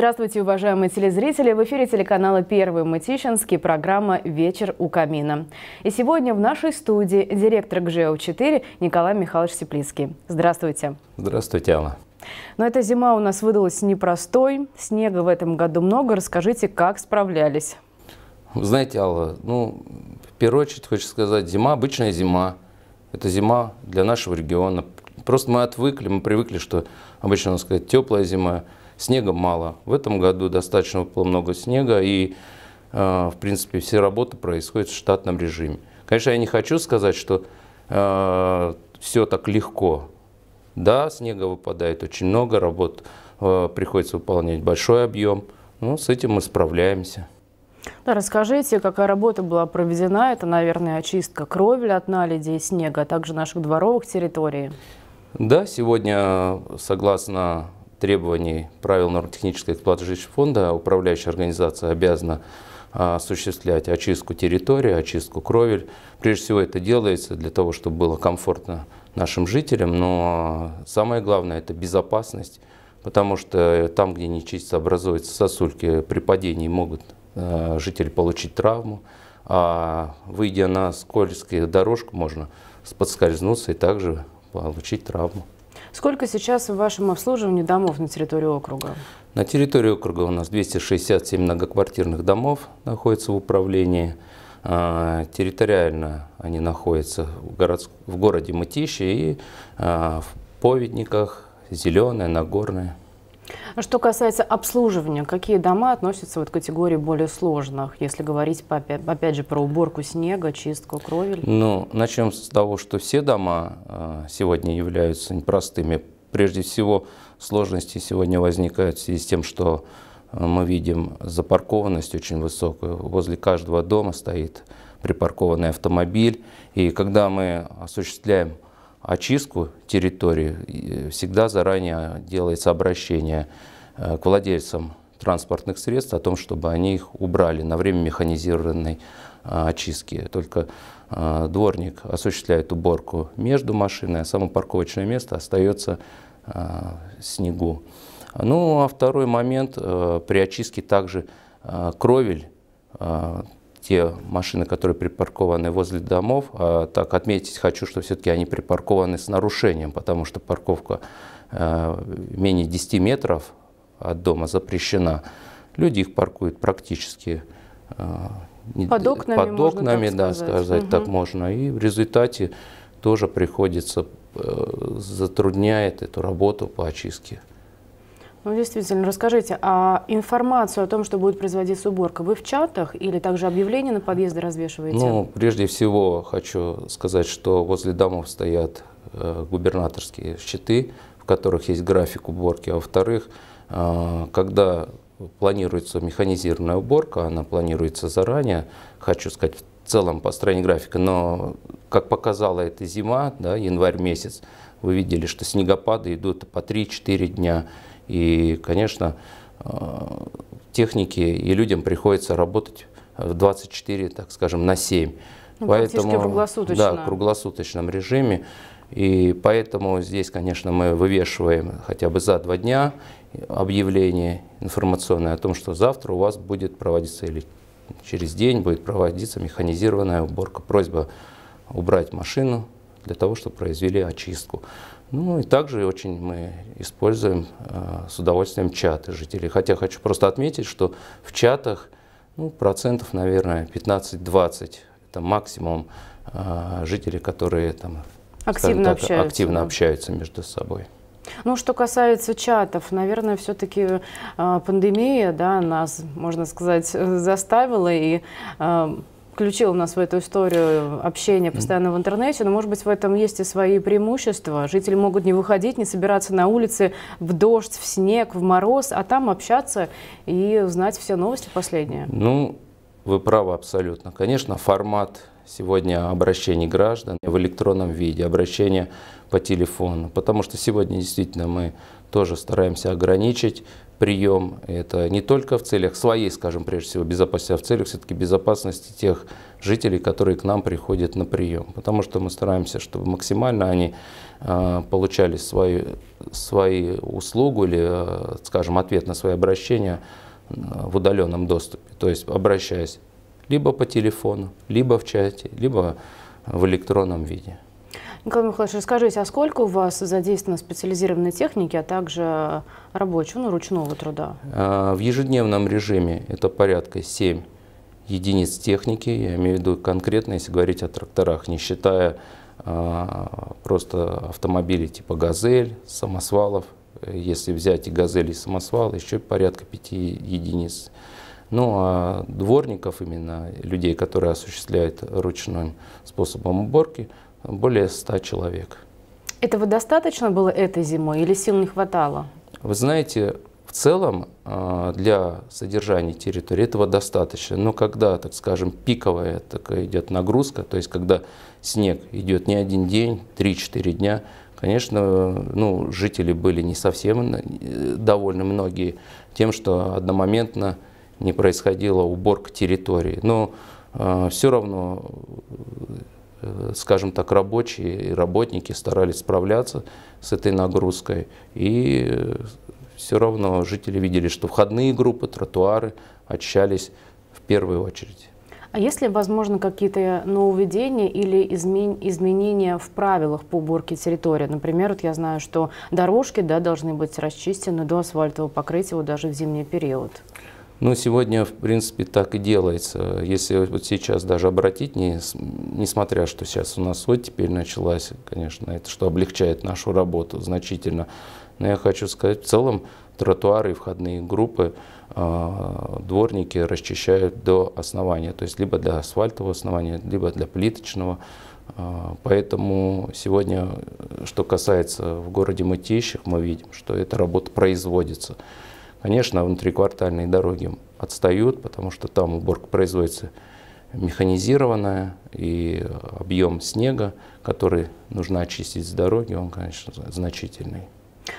Здравствуйте, уважаемые телезрители! В эфире телеканала «Первый Мытищинский» программа «Вечер у камина». И сегодня в нашей студии директор ГЖО-4 Николай Михайлович Теплицкий. Здравствуйте! Здравствуйте, Алла! Но эта зима у нас выдалась непростой, снега в этом году много. Расскажите, как справлялись? Вы знаете, Алла, ну, в первую очередь хочу сказать, зима – обычная зима. Это зима для нашего региона. Просто мы отвыкли, мы привыкли, что обычно, у нас сказать, теплая зима – Снега мало. В этом году достаточно было много снега, и, э, в принципе, все работы происходят в штатном режиме. Конечно, я не хочу сказать, что э, все так легко. Да, снега выпадает очень много, работ э, приходится выполнять большой объем, но с этим мы справляемся. Да, расскажите, какая работа была проведена? Это, наверное, очистка кровли от наледи и снега, а также наших дворовых территорий. Да, сегодня, согласно требований правил норм-технической эксплуатации жилищного фонда управляющая организация обязана а, осуществлять очистку территории, очистку кровель. Прежде всего это делается для того, чтобы было комфортно нашим жителям, но а, самое главное это безопасность, потому что там, где не чистится, образуются сосульки, при падении могут а, жители получить травму, а выйдя на скользкую дорожку, можно подскользнуться и также получить травму. Сколько сейчас в вашем обслуживании домов на территории округа? На территории округа у нас 267 многоквартирных домов находится в управлении. А, территориально они находятся в, город, в городе Мытищи и а, в Поведниках, Зеленая, Нагорная. А что касается обслуживания, какие дома относятся вот к категории более сложных, если говорить, по, опять же, про уборку снега, чистку кровель? Ну, начнем с того, что все дома э, сегодня являются непростыми. Прежде всего, сложности сегодня возникают в связи с тем, что э, мы видим запаркованность очень высокую. Возле каждого дома стоит припаркованный автомобиль. И когда мы осуществляем очистку территории э, всегда заранее делается обращение э, к владельцам транспортных средств о том, чтобы они их убрали на время механизированной э, очистки. Только дворник осуществляет уборку между машиной, а само парковочное место остается в снегу. Ну а второй момент, при очистке также кровель те машины, которые припаркованы возле домов. А, так отметить хочу, что все-таки они припаркованы с нарушением, потому что парковка э, менее 10 метров от дома запрещена. Люди их паркуют практически э, под окнами, под окнами можно так да, сказать, сказать угу. так можно. И в результате тоже приходится, э, затрудняет эту работу по очистке. Ну, действительно, расскажите, а информацию о том, что будет производиться уборка, вы в чатах или также объявления на подъезды развешиваете? Ну, прежде всего хочу сказать, что возле домов стоят э, губернаторские щиты, в которых есть график уборки. А во-вторых, э, когда планируется механизированная уборка, она планируется заранее, хочу сказать, в целом по стране графика, но, как показала эта зима, да, январь месяц, вы видели, что снегопады идут по 3-4 дня, и, конечно, э, техники и людям приходится работать 24, э, так скажем, на 7. Ну, поэтому, круглосуточно. Да, в круглосуточном режиме. И поэтому здесь, конечно, мы вывешиваем хотя бы за два дня объявление информационное о том, что завтра у вас будет проводиться или через день будет проводиться механизированная уборка. Просьба убрать машину для того, чтобы произвели очистку. Ну и также очень мы используем э, с удовольствием чаты жителей. Хотя хочу просто отметить, что в чатах ну, процентов, наверное, 15-20 это максимум э, жителей, которые там активно, так, общаются, активно да. общаются между собой. Ну, что касается чатов, наверное, все-таки э, а, пандемия да, нас, можно сказать, заставила и включил нас в эту историю общения постоянно в интернете, но, может быть, в этом есть и свои преимущества. Жители могут не выходить, не собираться на улице в дождь, в снег, в мороз, а там общаться и узнать все новости последние. Ну, вы правы абсолютно. Конечно, формат сегодня обращений граждан в электронном виде, обращения по телефону, потому что сегодня действительно мы тоже стараемся ограничить прием. Это не только в целях своей, скажем, прежде всего, безопасности, а в целях все-таки безопасности тех жителей, которые к нам приходят на прием. Потому что мы стараемся, чтобы максимально они э, получали свою свою услугу или, э, скажем, ответ на свои обращения а, в удаленном доступе. То есть обращаясь либо по телефону, либо в чате, либо в электронном виде. Николай Михайлович, расскажите, а сколько у вас задействовано специализированной техники, а также рабочего, ну, ручного труда? А, в ежедневном режиме это порядка 7 единиц техники, я имею в виду конкретно, если говорить о тракторах, не считая а, просто автомобилей типа «Газель», «Самосвалов», если взять и «Газель», и «Самосвал», еще порядка 5 единиц. Ну а дворников, именно людей, которые осуществляют ручным способом уборки, более 100 человек. Этого достаточно было этой зимой или сил не хватало? Вы знаете, в целом а, для содержания территории этого достаточно. Но когда, так скажем, пиковая такая идет нагрузка, то есть когда снег идет не один день, 3-4 дня, конечно, ну, жители были не совсем э, довольны многие тем, что одномоментно не происходила уборка территории. Но а, все равно Э, скажем так, рабочие и работники старались справляться с этой нагрузкой. И э, все равно жители видели, что входные группы, тротуары очищались в первую очередь. А есть ли, возможно, какие-то нововведения или измен... изменения в правилах по уборке территории? Например, вот я знаю, что дорожки да, должны быть расчистены до асфальтового покрытия вот даже в зимний период. Ну, сегодня, в принципе, так и делается. Если вот сейчас даже обратить, не, несмотря, что сейчас у нас вот теперь началась, конечно, это что облегчает нашу работу значительно. Но я хочу сказать, в целом тротуары и входные группы э, дворники расчищают до основания, то есть либо для асфальтового основания, либо для плиточного. Э, поэтому сегодня, что касается в городе Мытищах, мы видим, что эта работа производится. Конечно, внутриквартальные дороги отстают, потому что там уборка производится механизированная, и объем снега, который нужно очистить с дороги, он, конечно, значительный.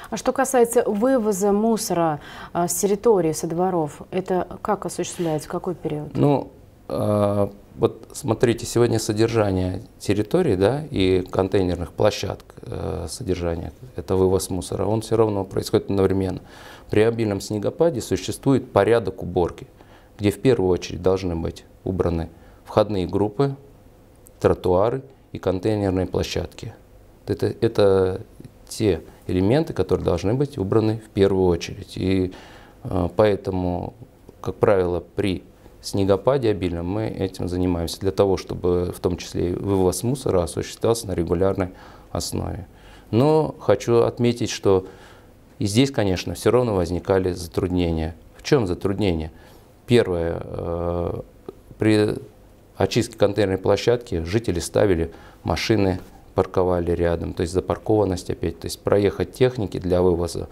А что касается вывоза мусора э, с территории, со дворов, это как осуществляется, в какой период? Ну, а, вот смотрите, сегодня содержание территории, да, и контейнерных площадок э, содержания, это вывоз мусора, он все равно происходит одновременно. При обильном снегопаде существует порядок уборки, где в первую очередь должны быть убраны входные группы, тротуары и контейнерные площадки. Это, это те элементы, которые должны быть убраны в первую очередь. И э, поэтому, как правило, при снегопаде обильном мы этим занимаемся для того, чтобы в том числе и вывоз мусора осуществлялся на регулярной основе. Но хочу отметить, что и здесь, конечно, все равно возникали затруднения. В чем затруднение? Первое, э, при очистке контейнерной площадки жители ставили машины, парковали рядом, то есть запаркованность опять, то есть проехать техники для вывоза,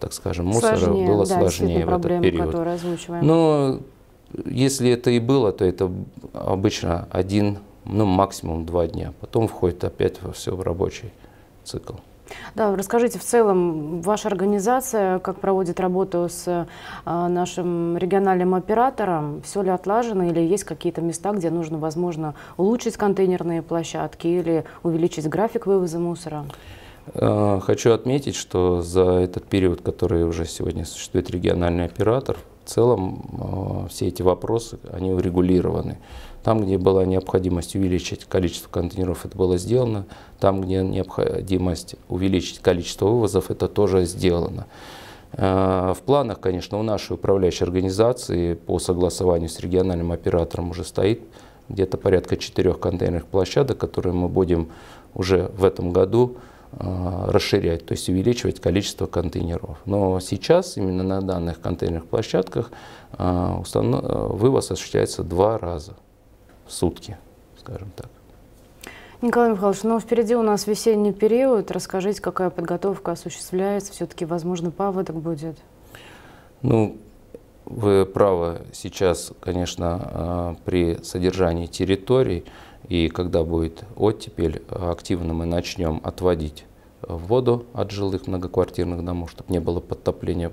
так скажем, мусора сложнее, было да, сложнее в этот период. Но если это и было, то это обычно один, ну максимум два дня. Потом входит опять во все в рабочий цикл. Да, расскажите в целом, ваша организация как проводит работу с э, нашим региональным оператором? Все ли отлажено или есть какие-то места, где нужно, возможно, улучшить контейнерные площадки или увеличить график вывоза мусора? Э, хочу отметить, что за этот период, который уже сегодня существует региональный оператор, целом а, все эти вопросы, они урегулированы. Там, где была необходимость увеличить количество контейнеров, это было сделано. Там, где необходимость увеличить количество вывозов, это тоже сделано. А, в планах, конечно, у нашей управляющей организации по согласованию с региональным оператором уже стоит где-то порядка четырех контейнерных площадок, которые мы будем уже в этом году Э, расширять, то есть увеличивать количество контейнеров. Но сейчас именно на данных контейнерных площадках э, э, вывоз осуществляется два раза в сутки, скажем так. Николай Михайлович, ну впереди у нас весенний период. Расскажите, какая подготовка осуществляется? Все-таки, возможно, паводок будет? Ну, вы правы, сейчас, конечно, при содержании территорий и когда будет оттепель, активно мы начнем отводить э, воду от жилых многоквартирных домов, чтобы не было подтопления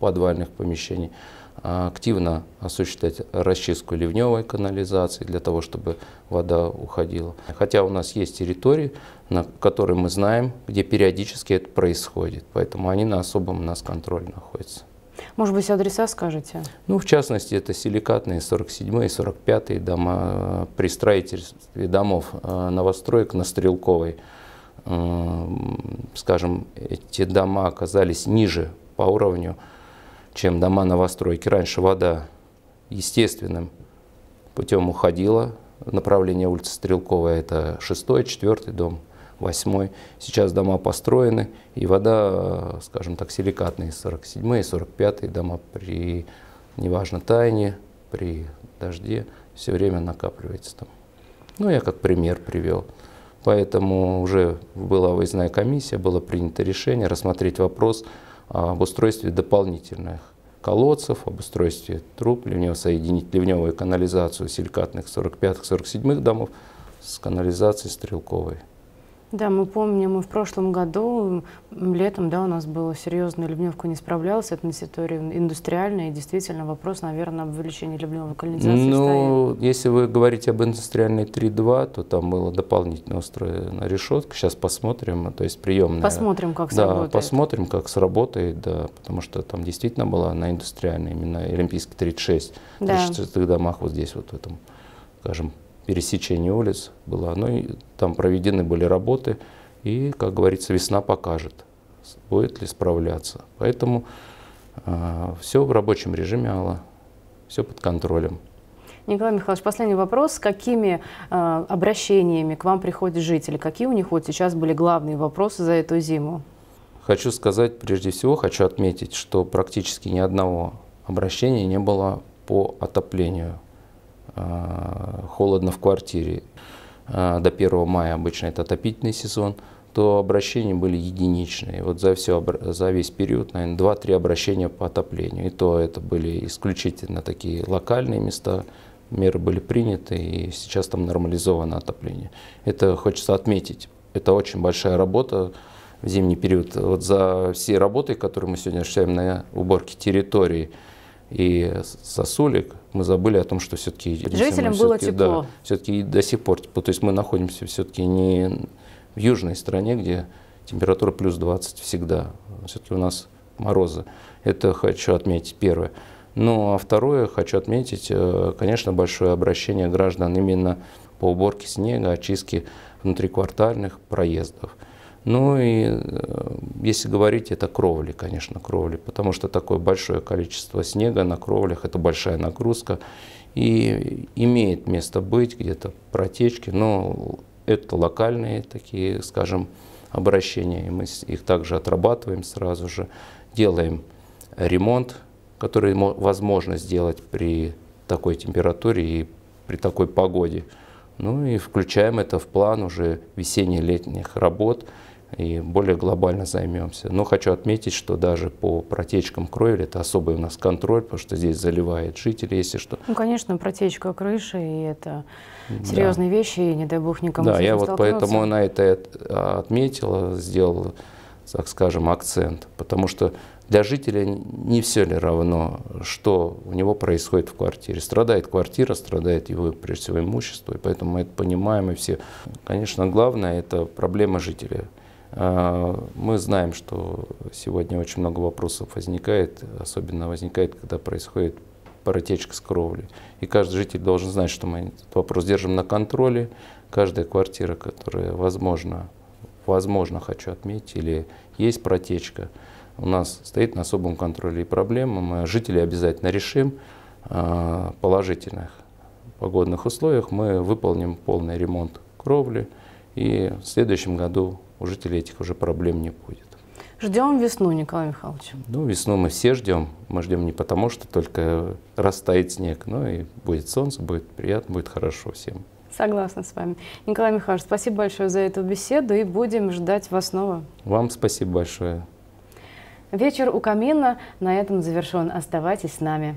подвальных помещений, а активно осуществлять расчистку ливневой канализации для того, чтобы вода уходила. Хотя у нас есть территории, на которые мы знаем, где периодически это происходит, поэтому они на особом у нас контроле находятся. Может быть, адреса скажете? Ну, в частности, это силикатные 47 и 45 дома при строительстве домов э, новостроек на Стрелковой. Скажем, эти дома оказались ниже по уровню, чем дома новостройки. Раньше вода естественным путем уходила. Направление улицы Стрелковой – это шестой, четвертый дом – 48 Сейчас дома построены, и вода, скажем так, силикатные 47 и 45 дома при, неважно, тайне, при дожде, все время накапливается там. Ну, я как пример привел. Поэтому уже была выездная комиссия, было принято решение рассмотреть вопрос об устройстве дополнительных колодцев, об устройстве труб, ливнево соединить ливневую канализацию силикатных 45-47 домов с канализацией стрелковой. Да, мы помним, мы в прошлом году, летом, да, у нас было серьезно, Ливневка не справлялась, это на территории индустриальной, и действительно вопрос, наверное, об увеличении Ливневой колонизации Ну, стоит. если вы говорите об индустриальной 3.2, то там было дополнительно устроена решетка, сейчас посмотрим, то есть приемная. Посмотрим, как да, сработает. Да, посмотрим, как сработает, да, потому что там действительно была на индустриальной, именно Олимпийской 36, да. в 36 домах вот здесь вот в этом, скажем, пересечении улиц была. Ну, и там проведены были работы, и, как говорится, весна покажет, будет ли справляться. Поэтому э, а, все в рабочем режиме, Алла, все под контролем. Николай Михайлович, последний вопрос. С какими э, обращениями к вам приходят жители? Какие у них вот сейчас были главные вопросы за эту зиму? Хочу сказать, прежде всего, хочу отметить, что практически ни одного обращения не было по отоплению а, холодно в квартире, а, до 1 мая обычно это отопительный сезон, то обращения были единичные. Вот за, все, за весь период, наверное, 2-3 обращения по отоплению. И то это были исключительно такие локальные места, меры были приняты, и сейчас там нормализовано отопление. Это хочется отметить. Это очень большая работа в зимний период. Вот за все работы, которые мы сегодня осуществляем на уборке территории и сосулек, мы забыли о том, что все-таки... Жителям все было тепло. Да, все-таки до сих пор тепло. То есть мы находимся все-таки не в южной стране, где температура плюс 20 всегда. Все-таки у нас морозы. Это хочу отметить первое. Ну, а второе, хочу отметить, э, конечно, большое обращение граждан именно по уборке снега, очистке внутриквартальных проездов. Ну и э, если говорить, это кровли, конечно, кровли, потому что такое большое количество снега на кровлях, это большая нагрузка, и имеет место быть где-то протечки, но это локальные такие, скажем, обращения, и мы их также отрабатываем сразу же, делаем ремонт, который возможно сделать при такой температуре и при такой погоде. Ну и включаем это в план уже весенне-летних работ – и более глобально займемся. Но хочу отметить, что даже по протечкам крови, это особый у нас контроль, потому что здесь заливает жители, если что. Ну, конечно, протечка крыши, и это серьезные да. вещи, и не дай бог никому Да, я вот поэтому на это отметил, сделал, так скажем, акцент, потому что для жителя не все ли равно, что у него происходит в квартире. Страдает квартира, страдает его, прежде всего, имущество, и поэтому мы это понимаем, и все. Конечно, главное – это проблема жителя. А, мы знаем, что сегодня очень много вопросов возникает, особенно возникает, когда происходит протечка с кровли. И каждый житель должен знать, что мы этот вопрос держим на контроле. Каждая квартира, которая, возможно, возможно, хочу отметить, или есть протечка, у нас стоит на особом контроле и проблема. Мы жители обязательно решим а, положительных погодных условиях. Мы выполним полный ремонт кровли и в следующем году у жителей этих уже проблем не будет. Ждем весну, Николай Михайлович. Ну, весну мы все ждем. Мы ждем не потому, что только растает снег, но и будет солнце, будет приятно, будет хорошо всем. Согласна с вами. Николай Михайлович, спасибо большое за эту беседу и будем ждать вас снова. Вам спасибо большое. Вечер у камина на этом завершен. Оставайтесь с нами.